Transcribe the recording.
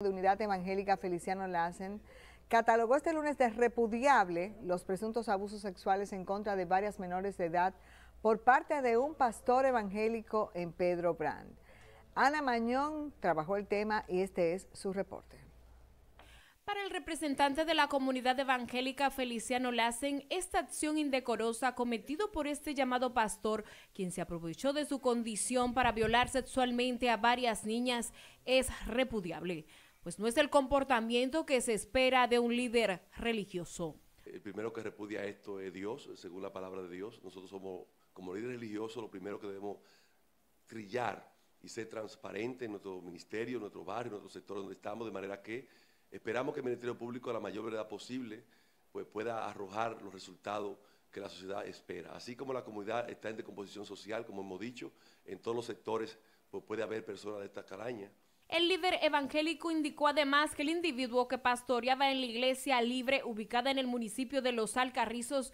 de Unidad Evangélica Feliciano Lassen catalogó este lunes de repudiable los presuntos abusos sexuales en contra de varias menores de edad por parte de un pastor evangélico en Pedro Brand. Ana Mañón trabajó el tema y este es su reporte. Para el representante de la comunidad evangélica Feliciano Lassen, esta acción indecorosa cometido por este llamado pastor, quien se aprovechó de su condición para violar sexualmente a varias niñas, es repudiable pues no es el comportamiento que se espera de un líder religioso. El primero que repudia esto es Dios, según la palabra de Dios. Nosotros somos, como líderes religiosos, lo primero que debemos trillar y ser transparente en nuestro ministerio, en nuestro barrio, en nuestro sector donde estamos, de manera que esperamos que el Ministerio Público, a la mayor verdad posible, pues pueda arrojar los resultados que la sociedad espera. Así como la comunidad está en decomposición social, como hemos dicho, en todos los sectores pues, puede haber personas de esta caraña. El líder evangélico indicó además que el individuo que pastoreaba en la iglesia libre ubicada en el municipio de Los Alcarrizos